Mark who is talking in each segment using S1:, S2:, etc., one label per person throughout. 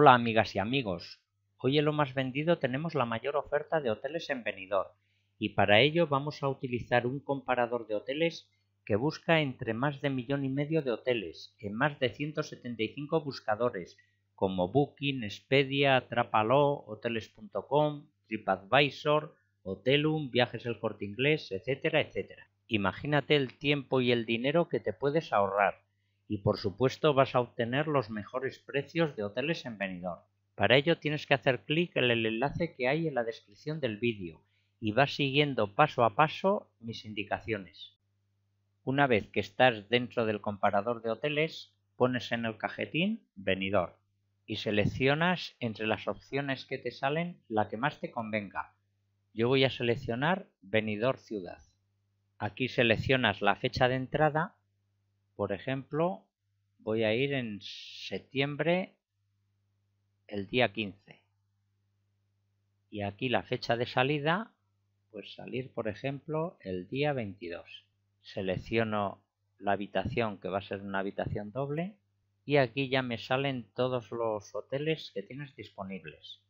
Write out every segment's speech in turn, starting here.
S1: Hola amigas y amigos. Hoy en lo más vendido tenemos la mayor oferta de hoteles en venidor y para ello vamos a utilizar un comparador de hoteles que busca entre más de millón y medio de hoteles en más de 175 buscadores como Booking, Expedia, Trapaló, hoteles.com, TripAdvisor, Hotelum, Viajes El Corte Inglés, etcétera, etcétera. Imagínate el tiempo y el dinero que te puedes ahorrar y por supuesto vas a obtener los mejores precios de hoteles en Venidor. Para ello tienes que hacer clic en el enlace que hay en la descripción del vídeo y vas siguiendo paso a paso mis indicaciones. Una vez que estás dentro del comparador de hoteles, pones en el cajetín Venidor y seleccionas entre las opciones que te salen la que más te convenga. Yo voy a seleccionar Venidor Ciudad. Aquí seleccionas la fecha de entrada por ejemplo, voy a ir en septiembre el día 15. Y aquí la fecha de salida, pues salir, por ejemplo, el día 22. Selecciono la habitación, que va a ser una habitación doble, y aquí ya me salen todos los hoteles que tienes disponibles.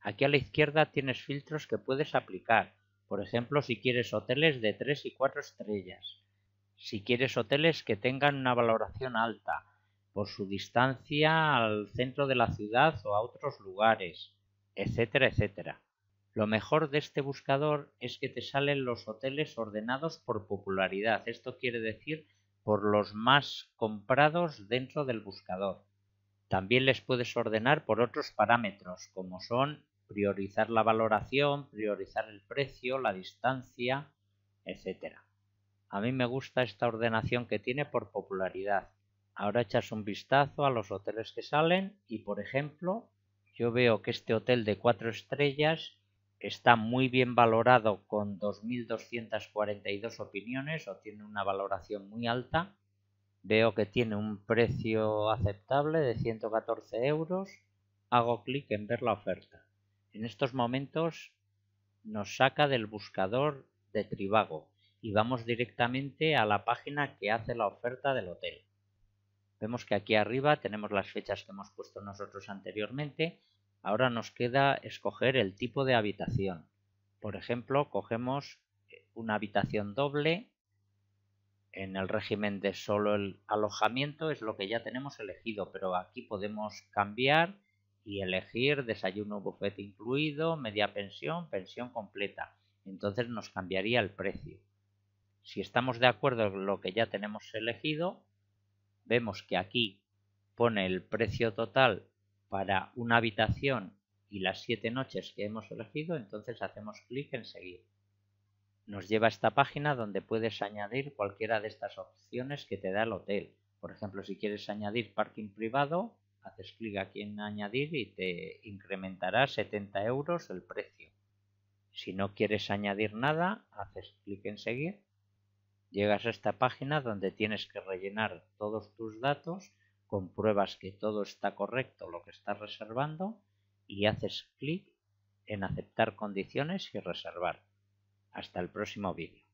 S1: Aquí a la izquierda tienes filtros que puedes aplicar, por ejemplo, si quieres hoteles de 3 y 4 estrellas, si quieres hoteles que tengan una valoración alta por su distancia al centro de la ciudad o a otros lugares, etcétera, etcétera. Lo mejor de este buscador es que te salen los hoteles ordenados por popularidad. Esto quiere decir por los más comprados dentro del buscador. También les puedes ordenar por otros parámetros, como son priorizar la valoración, priorizar el precio, la distancia, etcétera. A mí me gusta esta ordenación que tiene por popularidad. Ahora echas un vistazo a los hoteles que salen y, por ejemplo, yo veo que este hotel de cuatro estrellas está muy bien valorado con 2.242 opiniones o tiene una valoración muy alta. Veo que tiene un precio aceptable de 114 euros. Hago clic en ver la oferta. En estos momentos nos saca del buscador de Tribago y vamos directamente a la página que hace la oferta del hotel. Vemos que aquí arriba tenemos las fechas que hemos puesto nosotros anteriormente. Ahora nos queda escoger el tipo de habitación. Por ejemplo, cogemos eh, una habitación doble. En el régimen de solo el alojamiento es lo que ya tenemos elegido, pero aquí podemos cambiar y elegir desayuno buffet incluido, media pensión, pensión completa. Entonces nos cambiaría el precio. Si estamos de acuerdo en lo que ya tenemos elegido, vemos que aquí pone el precio total para una habitación y las siete noches que hemos elegido, entonces hacemos clic en seguir. Nos lleva a esta página donde puedes añadir cualquiera de estas opciones que te da el hotel. Por ejemplo, si quieres añadir parking privado, haces clic aquí en añadir y te incrementará 70 euros el precio. Si no quieres añadir nada, haces clic en seguir Llegas a esta página donde tienes que rellenar todos tus datos, compruebas que todo está correcto lo que estás reservando y haces clic en aceptar condiciones y reservar. Hasta el próximo vídeo.